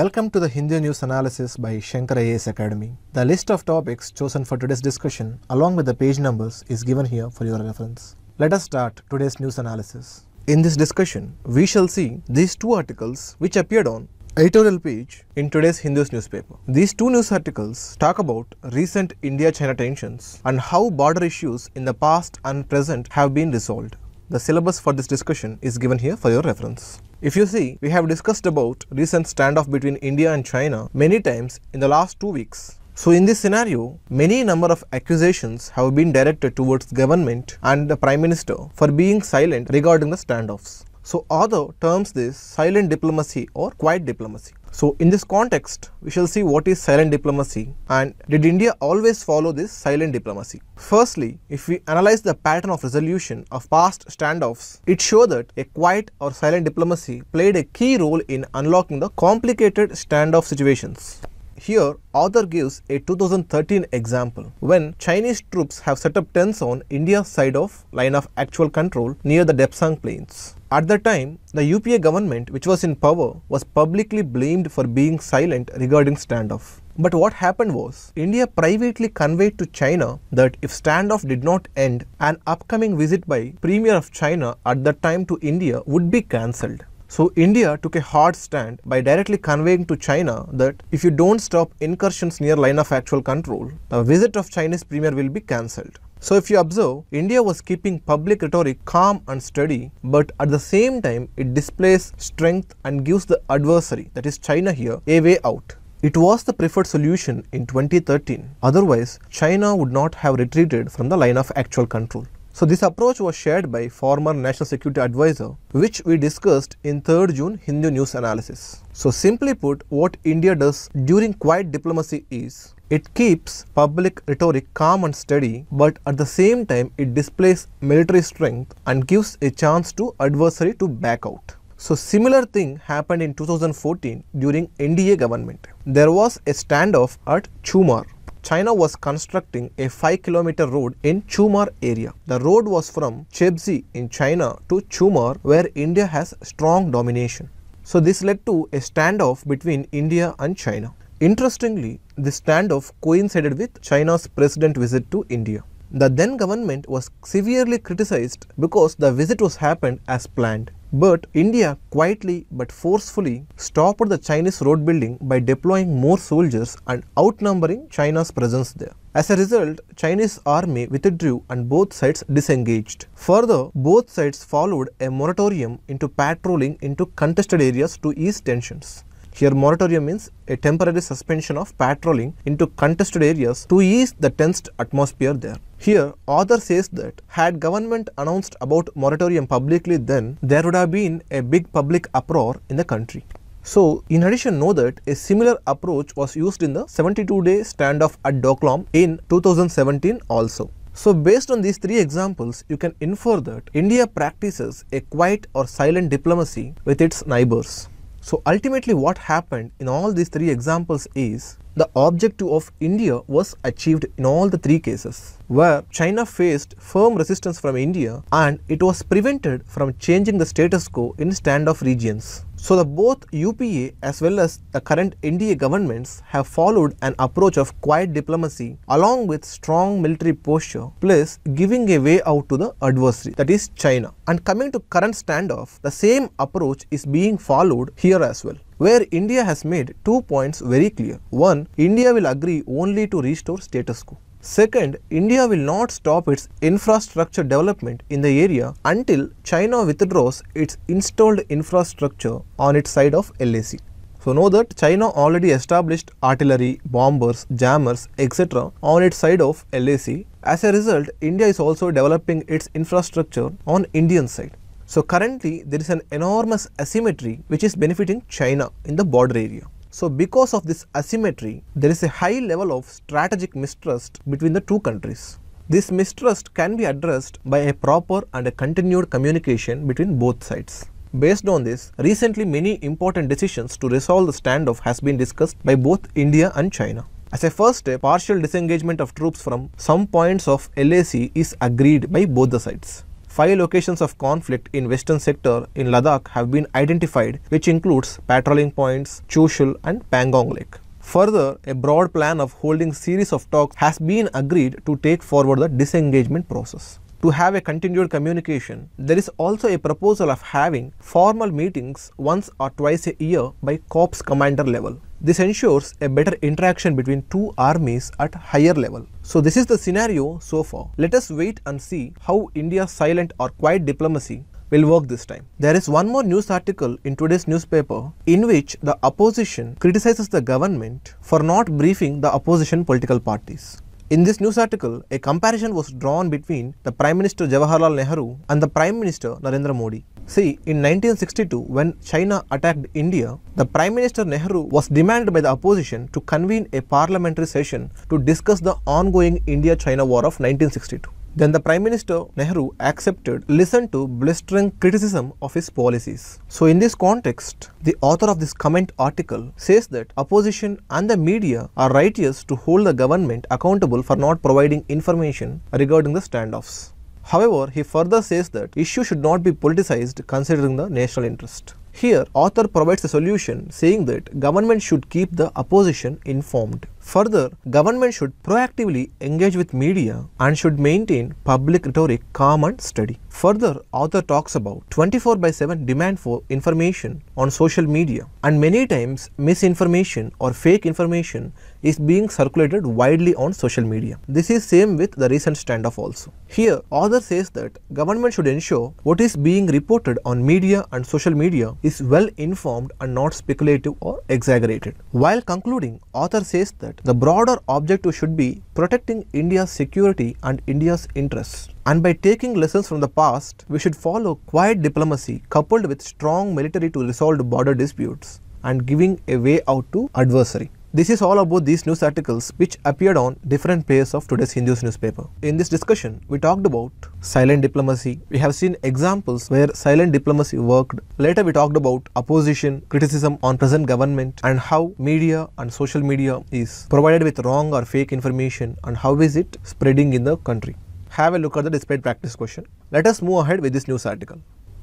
Welcome to the Hindu News Analysis by Shankar IAS Academy. The list of topics chosen for today's discussion along with the page numbers is given here for your reference. Let us start today's news analysis. In this discussion, we shall see these two articles which appeared on editorial page in today's Hindus newspaper. These two news articles talk about recent India-China tensions and how border issues in the past and present have been resolved. The syllabus for this discussion is given here for your reference. If you see, we have discussed about recent standoff between India and China many times in the last two weeks. So in this scenario, many number of accusations have been directed towards government and the Prime Minister for being silent regarding the standoffs. So other terms this silent diplomacy or quiet diplomacy. So in this context, we shall see what is silent diplomacy and did India always follow this silent diplomacy? Firstly, if we analyze the pattern of resolution of past standoffs, it shows that a quiet or silent diplomacy played a key role in unlocking the complicated standoff situations. Here, author gives a 2013 example when Chinese troops have set up tents on India's side of line of actual control near the Depsang Plains. At the time, the UPA government, which was in power, was publicly blamed for being silent regarding standoff. But what happened was, India privately conveyed to China that if standoff did not end, an upcoming visit by Premier of China at that time to India would be cancelled. So India took a hard stand by directly conveying to China that if you don't stop incursions near line of actual control, the visit of Chinese premier will be cancelled. So if you observe, India was keeping public rhetoric calm and steady, but at the same time it displays strength and gives the adversary, that is China here, a way out. It was the preferred solution in 2013, otherwise China would not have retreated from the line of actual control. So this approach was shared by former National Security Advisor, which we discussed in 3rd June Hindu news analysis. So simply put, what India does during quiet diplomacy is, it keeps public rhetoric calm and steady, but at the same time it displays military strength and gives a chance to adversary to back out. So similar thing happened in 2014 during NDA government. There was a standoff at Chumar China was constructing a 5 kilometer road in Chumar area. The road was from Chebzi in China to Chumar where India has strong domination. So this led to a standoff between India and China. Interestingly, this standoff coincided with China's president visit to India. The then government was severely criticized because the visit was happened as planned. But India quietly but forcefully stopped the Chinese road building by deploying more soldiers and outnumbering China's presence there. As a result, Chinese army withdrew and both sides disengaged. Further, both sides followed a moratorium into patrolling into contested areas to ease tensions. Here moratorium means a temporary suspension of patrolling into contested areas to ease the tensed atmosphere there. Here, author says that had government announced about moratorium publicly then, there would have been a big public uproar in the country. So, in addition, know that a similar approach was used in the 72-day standoff at Doklam in 2017 also. So, based on these three examples, you can infer that India practices a quiet or silent diplomacy with its neighbors. So ultimately what happened in all these three examples is the objective of India was achieved in all the three cases, where China faced firm resistance from India and it was prevented from changing the status quo in standoff regions. So the both UPA as well as the current NDA governments have followed an approach of quiet diplomacy along with strong military posture plus giving a way out to the adversary that is China. And coming to current standoff, the same approach is being followed here as well where India has made two points very clear. One, India will agree only to restore status quo. Second, India will not stop its infrastructure development in the area until China withdraws its installed infrastructure on its side of LAC. So know that China already established artillery, bombers, jammers, etc. on its side of LAC. As a result, India is also developing its infrastructure on Indian side. So currently there is an enormous asymmetry which is benefiting China in the border area. So because of this asymmetry, there is a high level of strategic mistrust between the two countries. This mistrust can be addressed by a proper and a continued communication between both sides. Based on this, recently many important decisions to resolve the standoff has been discussed by both India and China. As a first step, partial disengagement of troops from some points of LAC is agreed by both the sides. Five locations of conflict in western sector in Ladakh have been identified which includes patrolling points, Chushul and Pangong Lake. Further, a broad plan of holding series of talks has been agreed to take forward the disengagement process to have a continued communication, there is also a proposal of having formal meetings once or twice a year by corps commander level. This ensures a better interaction between two armies at higher level. So this is the scenario so far. Let us wait and see how India's silent or quiet diplomacy will work this time. There is one more news article in today's newspaper in which the opposition criticizes the government for not briefing the opposition political parties. In this news article, a comparison was drawn between the Prime Minister Jawaharlal Nehru and the Prime Minister Narendra Modi. See, in 1962, when China attacked India, the Prime Minister Nehru was demanded by the opposition to convene a parliamentary session to discuss the ongoing India-China war of 1962. Then the Prime Minister Nehru accepted, listened to blistering criticism of his policies. So in this context, the author of this comment article says that opposition and the media are righteous to hold the government accountable for not providing information regarding the standoffs. However, he further says that issue should not be politicized considering the national interest. Here, author provides a solution saying that government should keep the opposition informed. Further, government should proactively engage with media and should maintain public rhetoric calm and steady. Further, author talks about 24 by 7 demand for information on social media and many times misinformation or fake information is being circulated widely on social media. This is same with the recent standoff also. Here, author says that government should ensure what is being reported on media and social media is well informed and not speculative or exaggerated. While concluding, author says that the broader objective should be protecting India's security and India's interests. And by taking lessons from the past, we should follow quiet diplomacy coupled with strong military to resolve border disputes and giving a way out to adversary. This is all about these news articles which appeared on different pages of today's Hindu's newspaper. In this discussion, we talked about silent diplomacy. We have seen examples where silent diplomacy worked. Later, we talked about opposition, criticism on present government and how media and social media is provided with wrong or fake information and how is it spreading in the country have a look at the displayed practice question. Let us move ahead with this news article.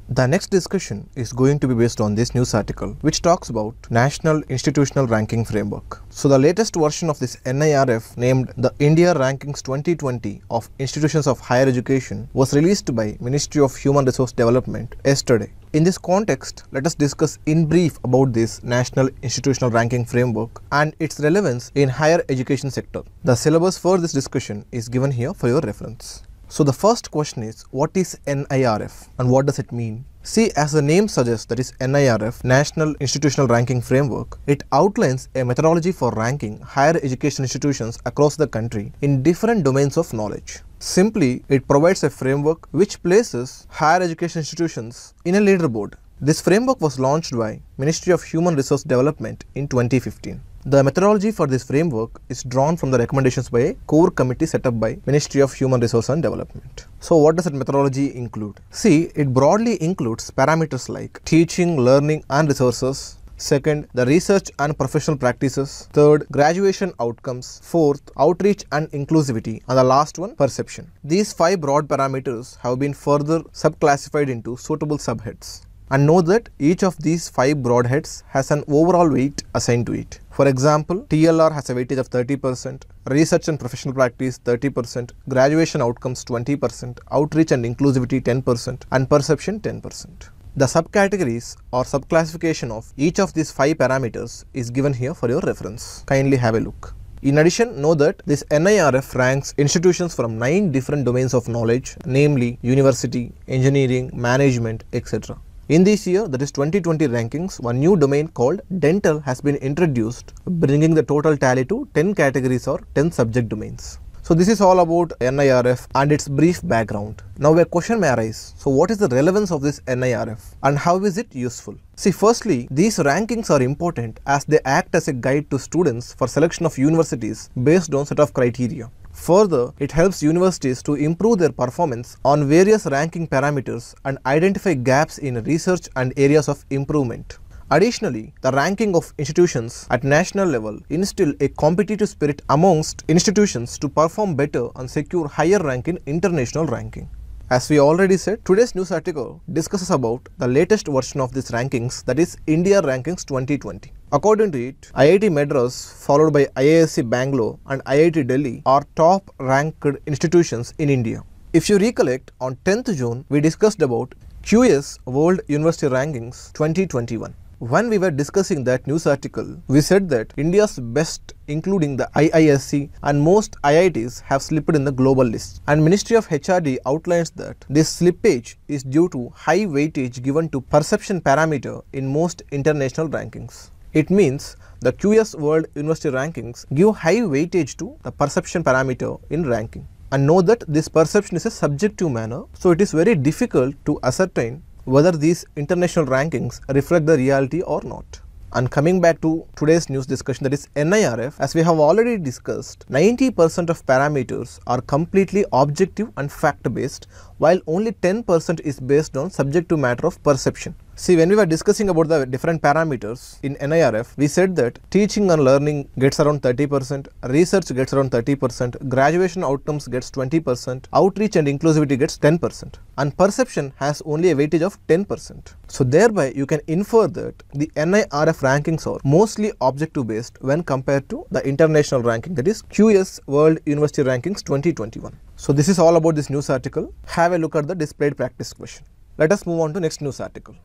The next discussion is going to be based on this news article which talks about National Institutional Ranking Framework. So the latest version of this NIRF named the India Rankings 2020 of Institutions of Higher Education was released by Ministry of Human Resource Development yesterday. In this context, let us discuss in brief about this National Institutional Ranking Framework and its relevance in higher education sector. The syllabus for this discussion is given here for your reference. So the first question is what is NIRF and what does it mean? See, as the name suggests, that is NIRF, National Institutional Ranking Framework, it outlines a methodology for ranking higher education institutions across the country in different domains of knowledge. Simply, it provides a framework which places higher education institutions in a leaderboard. This framework was launched by Ministry of Human Resource Development in 2015. The methodology for this framework is drawn from the recommendations by a core committee set up by Ministry of Human Resource and Development. So what does that methodology include? See, it broadly includes parameters like teaching, learning and resources, second the research and professional practices third graduation outcomes fourth outreach and inclusivity and the last one perception these five broad parameters have been further subclassified into suitable subheads and know that each of these 5 broadheads has an overall weight assigned to it. For example, TLR has a weightage of 30%, research and professional practice 30%, graduation outcomes 20%, outreach and inclusivity 10%, and perception 10%. The subcategories or subclassification of each of these 5 parameters is given here for your reference. Kindly have a look. In addition, know that this NIRF ranks institutions from 9 different domains of knowledge, namely university, engineering, management, etc. In this year, that is 2020 rankings, one new domain called dental has been introduced, bringing the total tally to 10 categories or 10 subject domains. So this is all about NIRF and its brief background. Now a question may arise. So what is the relevance of this NIRF and how is it useful? See firstly, these rankings are important as they act as a guide to students for selection of universities based on set of criteria. Further, it helps universities to improve their performance on various ranking parameters and identify gaps in research and areas of improvement. Additionally, the ranking of institutions at national level instill a competitive spirit amongst institutions to perform better and secure higher rank in international ranking. As we already said, today's news article discusses about the latest version of these rankings that is India Rankings 2020. According to it, IIT Madras followed by IISc Bangalore and IIT Delhi are top ranked institutions in India. If you recollect, on 10th June we discussed about QS World University Rankings 2021. When we were discussing that news article, we said that India's best including the IISc and most IITs have slipped in the global list and Ministry of HRD outlines that this slippage is due to high weightage given to perception parameter in most international rankings. It means the QS World University Rankings give high weightage to the perception parameter in ranking and know that this perception is a subjective manner so it is very difficult to ascertain whether these international rankings reflect the reality or not. And coming back to today's news discussion that is NIRF, as we have already discussed, 90% of parameters are completely objective and fact based, while only 10% is based on subjective matter of perception. See, when we were discussing about the different parameters in NIRF, we said that teaching and learning gets around 30%, research gets around 30%, graduation outcomes gets 20%, outreach and inclusivity gets 10%, and perception has only a weightage of 10%. So, thereby, you can infer that the NIRF rankings are mostly objective based when compared to the international ranking that is QS World University Rankings 2021. So, this is all about this news article. Have a look at the displayed practice question. Let us move on to next news article.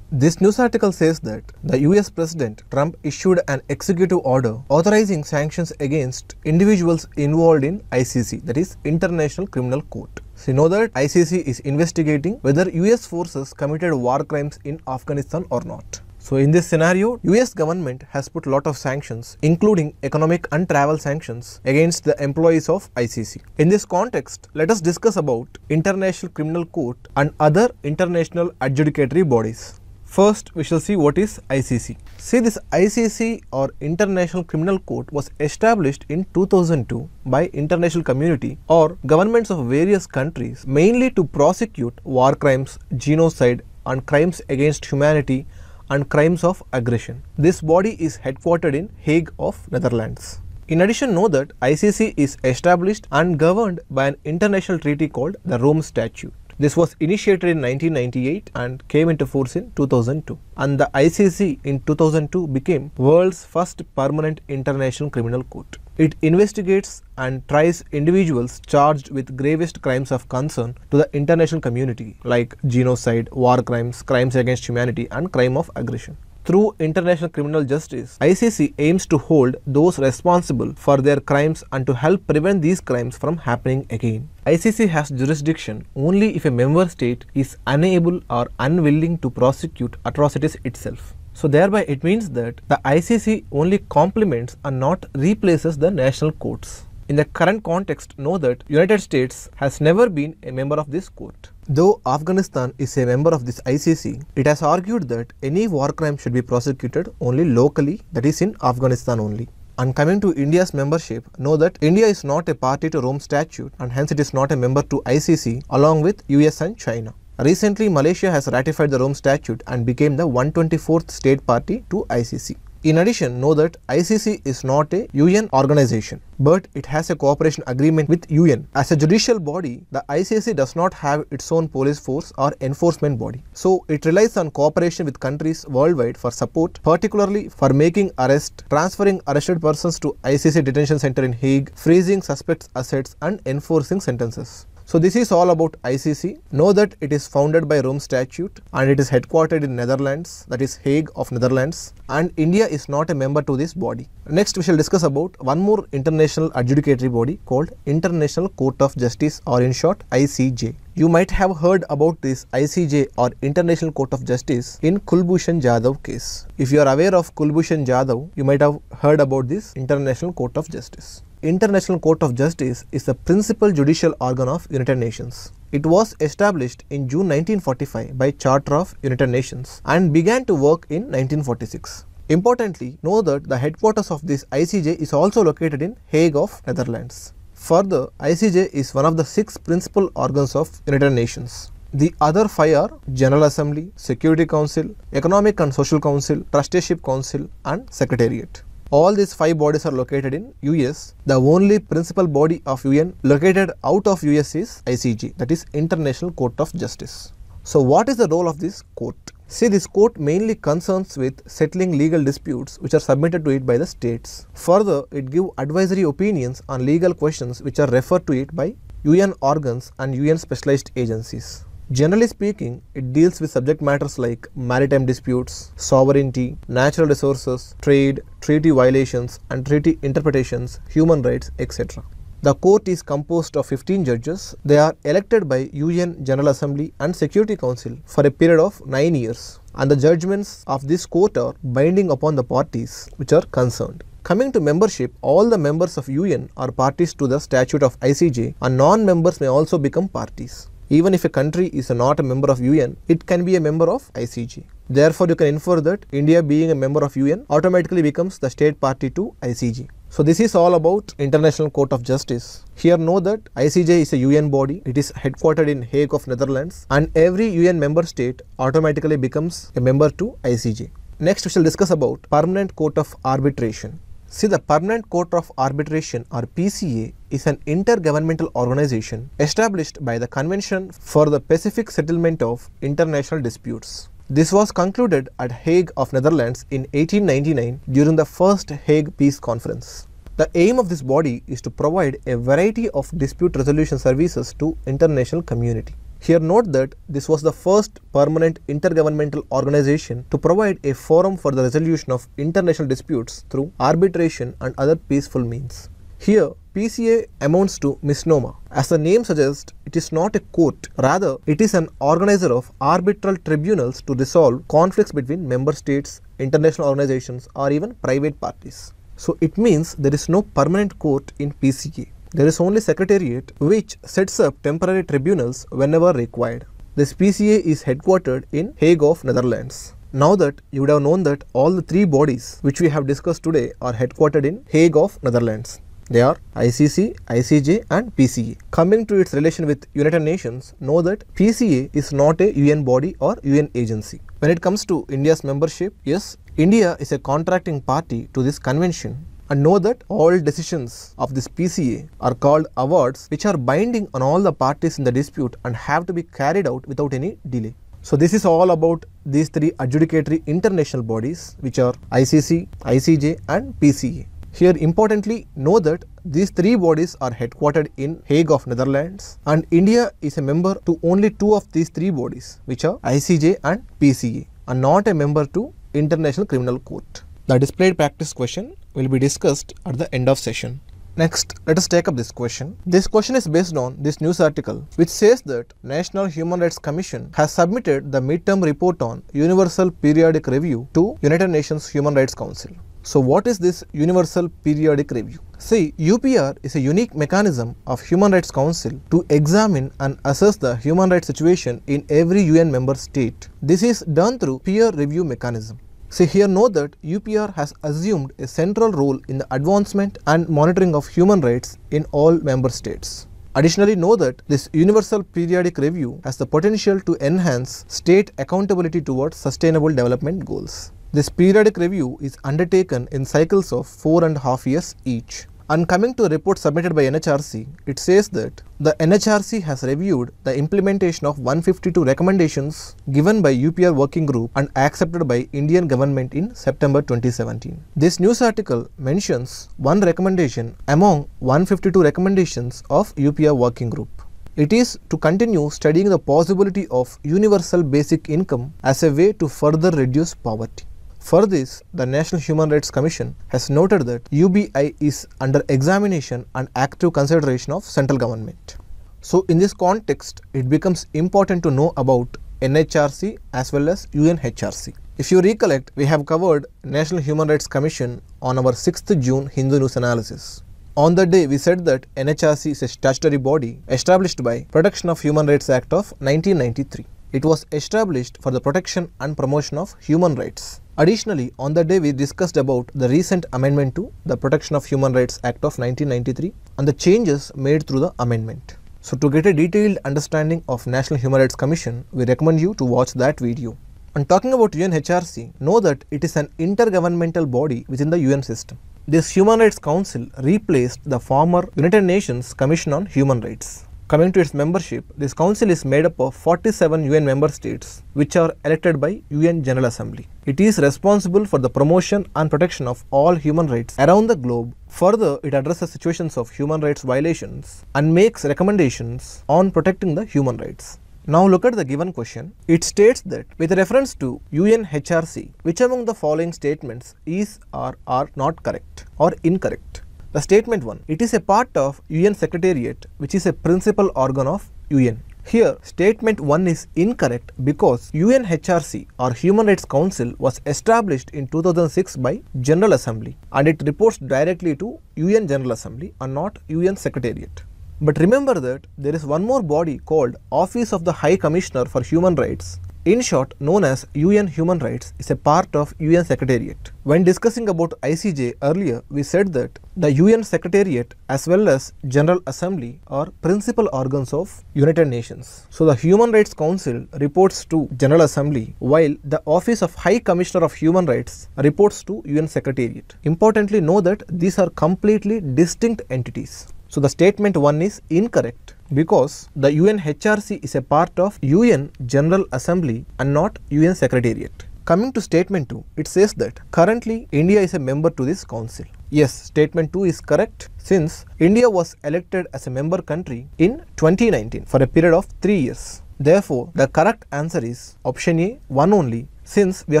This news article says that the US President Trump issued an executive order authorizing sanctions against individuals involved in ICC, that is, International Criminal Court. So you know that ICC is investigating whether US forces committed war crimes in Afghanistan or not. So in this scenario, US government has put lot of sanctions, including economic and travel sanctions against the employees of ICC. In this context, let us discuss about International Criminal Court and other international adjudicatory bodies. First, we shall see what is ICC. See this ICC or International Criminal Court was established in 2002 by international community or governments of various countries mainly to prosecute war crimes, genocide and crimes against humanity and crimes of aggression. This body is headquartered in Hague of Netherlands. In addition, know that ICC is established and governed by an international treaty called the Rome Statute. This was initiated in 1998 and came into force in 2002. And the ICC in 2002 became world's first permanent international criminal court. It investigates and tries individuals charged with gravest crimes of concern to the international community like genocide, war crimes, crimes against humanity and crime of aggression through international criminal justice. ICC aims to hold those responsible for their crimes and to help prevent these crimes from happening again. ICC has jurisdiction only if a member state is unable or unwilling to prosecute atrocities itself. So thereby it means that the ICC only complements and not replaces the national courts. In the current context, know that United States has never been a member of this court. Though Afghanistan is a member of this ICC, it has argued that any war crime should be prosecuted only locally, that is in Afghanistan only. And coming to India's membership, know that India is not a party to Rome Statute and hence it is not a member to ICC along with US and China. Recently, Malaysia has ratified the Rome Statute and became the 124th state party to ICC. In addition, know that ICC is not a UN organization, but it has a cooperation agreement with UN. As a judicial body, the ICC does not have its own police force or enforcement body. So it relies on cooperation with countries worldwide for support, particularly for making arrests, transferring arrested persons to ICC detention center in Hague, freezing suspects' assets and enforcing sentences. So this is all about ICC. Know that it is founded by Rome Statute and it is headquartered in Netherlands, that is Hague of Netherlands and India is not a member to this body. Next we shall discuss about one more international adjudicatory body called International Court of Justice or in short ICJ. You might have heard about this ICJ or International Court of Justice in Kulbushan Jadhav case. If you are aware of Kulbushan Jadhav, you might have heard about this International Court of Justice. International Court of Justice is the principal judicial organ of United Nations. It was established in June 1945 by Charter of United Nations and began to work in 1946. Importantly, know that the headquarters of this ICJ is also located in Hague of Netherlands. Further, ICJ is one of the six principal organs of United Nations. The other five are General Assembly, Security Council, Economic and Social Council, Trusteeship Council and Secretariat. All these five bodies are located in US. The only principal body of UN located out of US is ICJ, that is International Court of Justice. So what is the role of this court? See, this court mainly concerns with settling legal disputes which are submitted to it by the states. Further, it gives advisory opinions on legal questions which are referred to it by UN organs and UN specialized agencies. Generally speaking, it deals with subject matters like maritime disputes, sovereignty, natural resources, trade, treaty violations and treaty interpretations, human rights, etc. The court is composed of 15 judges. They are elected by UN General Assembly and Security Council for a period of 9 years and the judgments of this court are binding upon the parties which are concerned. Coming to membership, all the members of UN are parties to the statute of ICJ and non-members may also become parties. Even if a country is not a member of UN, it can be a member of ICG. Therefore, you can infer that India being a member of UN automatically becomes the state party to ICG. So this is all about International Court of Justice. Here know that ICJ is a UN body. It is headquartered in Hague of Netherlands and every UN member state automatically becomes a member to ICJ. Next we shall discuss about Permanent Court of Arbitration. See, the Permanent Court of Arbitration or PCA is an intergovernmental organization established by the Convention for the Pacific Settlement of International Disputes. This was concluded at Hague of Netherlands in 1899 during the first Hague Peace Conference. The aim of this body is to provide a variety of dispute resolution services to international community. Here note that this was the first permanent intergovernmental organization to provide a forum for the resolution of international disputes through arbitration and other peaceful means. Here, PCA amounts to misnomer. As the name suggests, it is not a court, rather, it is an organizer of arbitral tribunals to resolve conflicts between member states, international organizations, or even private parties. So, it means there is no permanent court in PCA. There is only secretariat which sets up temporary tribunals whenever required. This PCA is headquartered in Hague of Netherlands. Now that you would have known that all the three bodies which we have discussed today are headquartered in Hague of Netherlands. They are ICC, ICJ and PCA. Coming to its relation with United Nations, know that PCA is not a UN body or UN agency. When it comes to India's membership, yes, India is a contracting party to this convention and know that all decisions of this PCA are called awards which are binding on all the parties in the dispute and have to be carried out without any delay. So this is all about these three adjudicatory international bodies which are ICC, ICJ and PCA. Here importantly know that these three bodies are headquartered in Hague of Netherlands and India is a member to only two of these three bodies which are ICJ and PCA and not a member to International Criminal Court. The displayed practice question will be discussed at the end of session. Next, let us take up this question. This question is based on this news article which says that National Human Rights Commission has submitted the midterm report on Universal Periodic Review to United Nations Human Rights Council. So what is this Universal Periodic Review? See, UPR is a unique mechanism of Human Rights Council to examine and assess the human rights situation in every UN member state. This is done through peer review mechanism. So here know that UPR has assumed a central role in the advancement and monitoring of human rights in all member states. Additionally, know that this universal periodic review has the potential to enhance state accountability towards sustainable development goals. This periodic review is undertaken in cycles of four and a half years each. And coming to a report submitted by NHRC, it says that the NHRC has reviewed the implementation of 152 recommendations given by UPR working group and accepted by Indian government in September 2017. This news article mentions one recommendation among 152 recommendations of UPR working group. It is to continue studying the possibility of universal basic income as a way to further reduce poverty. For this, the National Human Rights Commission has noted that UBI is under examination and active consideration of central government. So in this context, it becomes important to know about NHRC as well as UNHRC. If you recollect, we have covered National Human Rights Commission on our 6th June Hindu News Analysis. On that day, we said that NHRC is a statutory body established by Protection of Human Rights Act of 1993. It was established for the protection and promotion of human rights. Additionally, on the day we discussed about the recent amendment to the Protection of Human Rights Act of 1993 and the changes made through the amendment. So to get a detailed understanding of National Human Rights Commission, we recommend you to watch that video. And talking about UNHRC, know that it is an intergovernmental body within the UN system. This Human Rights Council replaced the former United Nations Commission on Human Rights. Coming to its membership, this council is made up of 47 UN member states which are elected by UN General Assembly. It is responsible for the promotion and protection of all human rights around the globe. Further, it addresses situations of human rights violations and makes recommendations on protecting the human rights. Now look at the given question. It states that with reference to UNHRC, which among the following statements is or are not correct or incorrect? The statement 1. It is a part of UN Secretariat which is a principal organ of UN. Here, statement 1 is incorrect because UNHRC or Human Rights Council was established in 2006 by General Assembly and it reports directly to UN General Assembly and not UN Secretariat. But remember that there is one more body called Office of the High Commissioner for Human Rights in short known as UN Human Rights, is a part of UN Secretariat. When discussing about ICJ earlier, we said that the UN Secretariat as well as General Assembly are principal organs of United Nations. So the Human Rights Council reports to General Assembly while the Office of High Commissioner of Human Rights reports to UN Secretariat. Importantly know that these are completely distinct entities. So the statement 1 is incorrect because the UNHRC is a part of UN General Assembly and not UN Secretariat. Coming to statement 2, it says that currently India is a member to this council. Yes, statement 2 is correct since India was elected as a member country in 2019 for a period of 3 years. Therefore, the correct answer is option A, 1 only since we are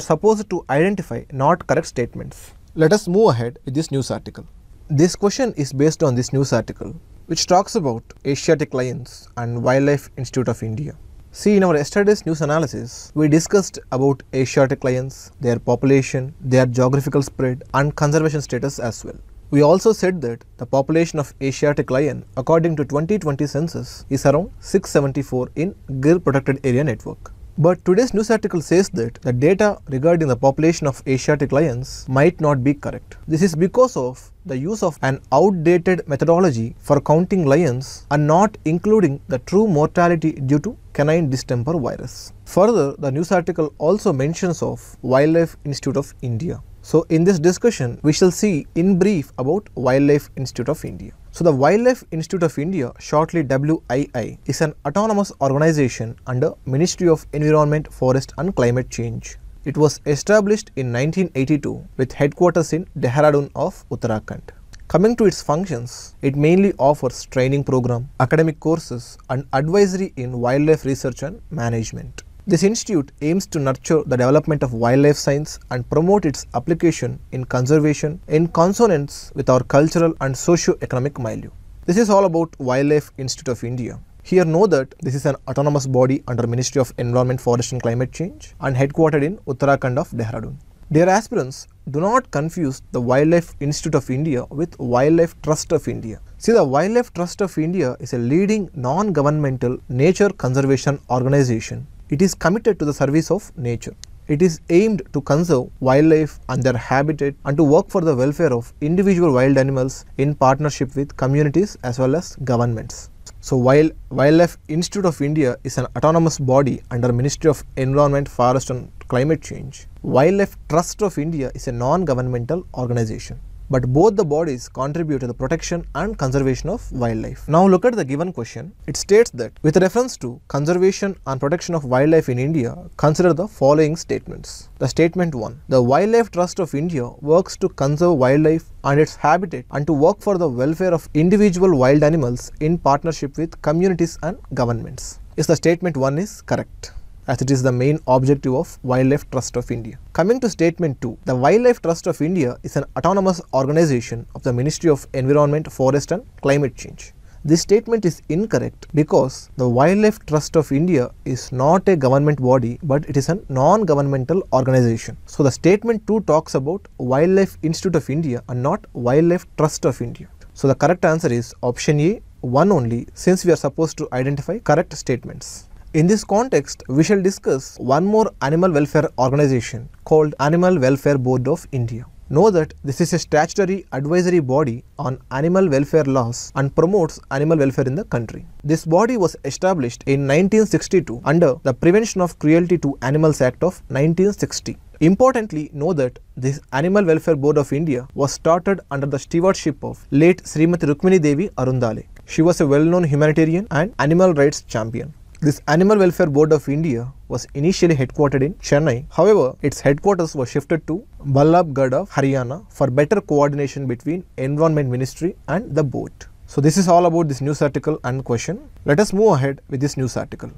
supposed to identify not correct statements. Let us move ahead with this news article. This question is based on this news article which talks about Asiatic lions and Wildlife Institute of India. See, in our yesterday's news analysis, we discussed about Asiatic lions, their population, their geographical spread, and conservation status as well. We also said that the population of Asiatic lion according to 2020 census is around 674 in Gir Protected Area Network. But today's news article says that the data regarding the population of Asiatic lions might not be correct. This is because of the use of an outdated methodology for counting lions and not including the true mortality due to canine distemper virus. Further, the news article also mentions of Wildlife Institute of India. So in this discussion, we shall see in brief about Wildlife Institute of India. So the Wildlife Institute of India, shortly WII, is an autonomous organization under Ministry of Environment, Forest and Climate Change. It was established in 1982 with headquarters in Dehradun of Uttarakhand. Coming to its functions, it mainly offers training program, academic courses and advisory in wildlife research and management. This institute aims to nurture the development of wildlife science and promote its application in conservation in consonance with our cultural and socio-economic milieu. This is all about Wildlife Institute of India. Here know that this is an autonomous body under Ministry of Environment, Forest and Climate Change and headquartered in Uttarakhand of Dehradun. Dear aspirants, do not confuse the Wildlife Institute of India with Wildlife Trust of India. See, the Wildlife Trust of India is a leading non-governmental nature conservation organization. It is committed to the service of nature. It is aimed to conserve wildlife and their habitat and to work for the welfare of individual wild animals in partnership with communities as well as governments. So while Wildlife Institute of India is an autonomous body under Ministry of Environment, Forest and Climate Change, Wildlife Trust of India is a non-governmental organization but both the bodies contribute to the protection and conservation of wildlife. Now look at the given question. It states that with reference to conservation and protection of wildlife in India, consider the following statements. The statement 1. The Wildlife Trust of India works to conserve wildlife and its habitat and to work for the welfare of individual wild animals in partnership with communities and governments. Is the statement 1 is correct as it is the main objective of Wildlife Trust of India. Coming to Statement 2, the Wildlife Trust of India is an autonomous organization of the Ministry of Environment, Forest and Climate Change. This statement is incorrect because the Wildlife Trust of India is not a government body but it is a non-governmental organization. So the statement 2 talks about Wildlife Institute of India and not Wildlife Trust of India. So the correct answer is option A, one only since we are supposed to identify correct statements. In this context, we shall discuss one more animal welfare organization called Animal Welfare Board of India. Know that this is a statutory advisory body on animal welfare laws and promotes animal welfare in the country. This body was established in 1962 under the Prevention of Cruelty to Animals Act of 1960. Importantly, know that this Animal Welfare Board of India was started under the stewardship of late Srimati Rukmini Devi Arundale. She was a well-known humanitarian and animal rights champion. This Animal Welfare Board of India was initially headquartered in Chennai. However, its headquarters were shifted to Ballabgarh of Haryana for better coordination between Environment Ministry and the board. So this is all about this news article and question. Let us move ahead with this news article.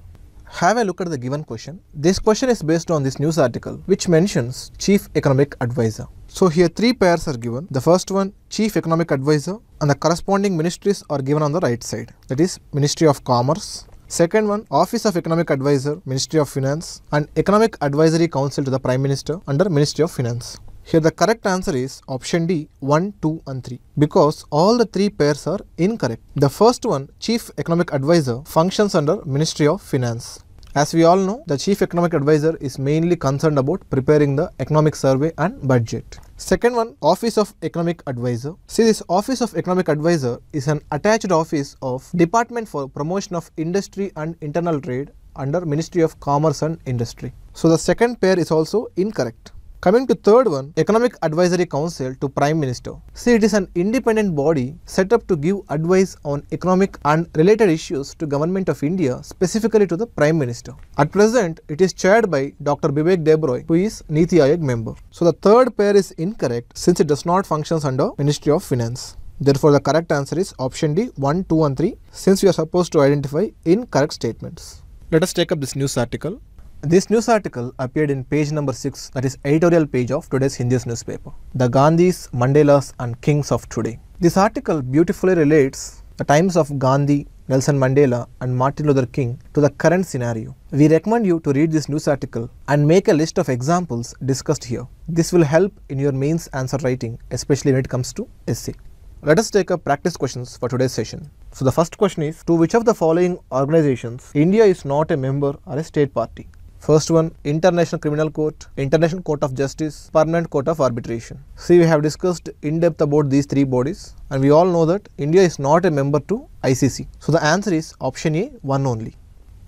Have a look at the given question. This question is based on this news article which mentions Chief Economic Advisor. So here three pairs are given. The first one Chief Economic Advisor and the corresponding ministries are given on the right side. That is Ministry of Commerce, Second one, Office of Economic Advisor, Ministry of Finance and Economic Advisory Council to the Prime Minister under Ministry of Finance. Here the correct answer is option D 1, 2 and 3 because all the three pairs are incorrect. The first one, Chief Economic Advisor, functions under Ministry of Finance. As we all know, the chief economic advisor is mainly concerned about preparing the economic survey and budget. Second one, Office of Economic Advisor. See this Office of Economic Advisor is an attached office of Department for Promotion of Industry and Internal Trade under Ministry of Commerce and Industry. So the second pair is also incorrect. Coming to third one, Economic Advisory Council to Prime Minister. See, it is an independent body set up to give advice on economic and related issues to Government of India, specifically to the Prime Minister. At present, it is chaired by Dr. Bibek Debroy, who is Niti Aayog member. So the third pair is incorrect since it does not functions under Ministry of Finance. Therefore, the correct answer is option D 1, 2 and 3 since we are supposed to identify incorrect statements. Let us take up this news article. This news article appeared in page number 6, that is editorial page of today's Hindu's newspaper. The Gandhis, Mandelas and Kings of Today. This article beautifully relates the times of Gandhi, Nelson Mandela and Martin Luther King to the current scenario. We recommend you to read this news article and make a list of examples discussed here. This will help in your mains answer writing, especially when it comes to essay. Let us take up practice questions for today's session. So the first question is, to which of the following organizations India is not a member or a state party? First one, International Criminal Court, International Court of Justice, Permanent Court of Arbitration. See, we have discussed in depth about these three bodies and we all know that India is not a member to ICC. So the answer is option A, one only.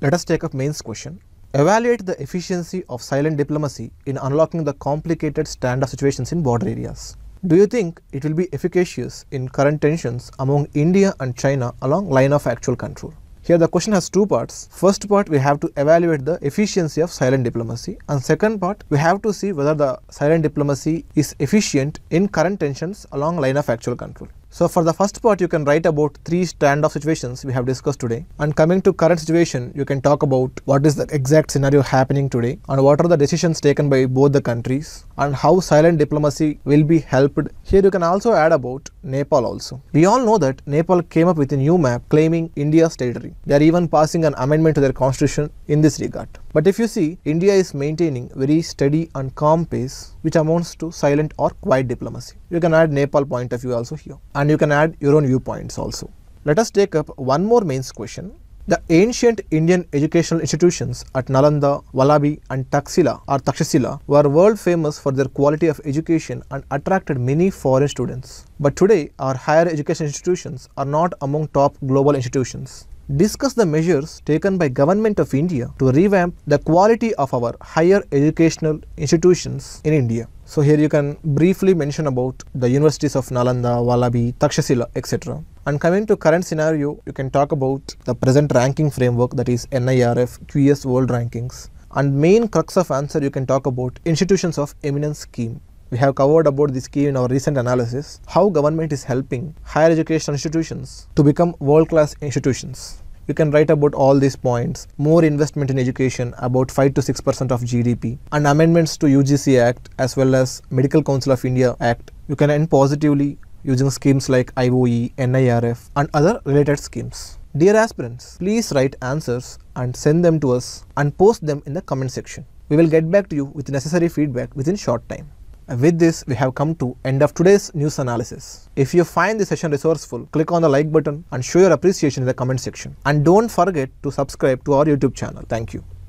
Let us take up mains question. Evaluate the efficiency of silent diplomacy in unlocking the complicated stand situations in border areas. Do you think it will be efficacious in current tensions among India and China along line of actual control? Here the question has two parts. First part we have to evaluate the efficiency of silent diplomacy and second part we have to see whether the silent diplomacy is efficient in current tensions along line of actual control. So for the first part you can write about three strand of situations we have discussed today and coming to current situation you can talk about what is the exact scenario happening today and what are the decisions taken by both the countries and how silent diplomacy will be helped. Here you can also add about Nepal also. We all know that Nepal came up with a new map claiming India's territory. They are even passing an amendment to their constitution in this regard. But if you see, India is maintaining very steady and calm pace which amounts to silent or quiet diplomacy. You can add Nepal point of view also here and you can add your own viewpoints also. Let us take up one more mains question. The ancient Indian educational institutions at Nalanda, Vallabhi and Taxila or Takshashila were world famous for their quality of education and attracted many foreign students. But today, our higher education institutions are not among top global institutions discuss the measures taken by Government of India to revamp the quality of our higher educational institutions in India. So here you can briefly mention about the universities of Nalanda, Walabi, Takshasila, etc. And coming to current scenario, you can talk about the present ranking framework that is NIRF, QS World Rankings. And main crux of answer you can talk about institutions of eminence scheme. We have covered about this key in our recent analysis, how government is helping higher education institutions to become world-class institutions. You can write about all these points, more investment in education, about 5 to 6% of GDP, and amendments to UGC Act as well as Medical Council of India Act. You can end positively using schemes like IOE, NIRF, and other related schemes. Dear aspirants, please write answers and send them to us and post them in the comment section. We will get back to you with necessary feedback within short time. With this, we have come to end of today's news analysis. If you find this session resourceful, click on the like button and show your appreciation in the comment section. And don't forget to subscribe to our YouTube channel. Thank you.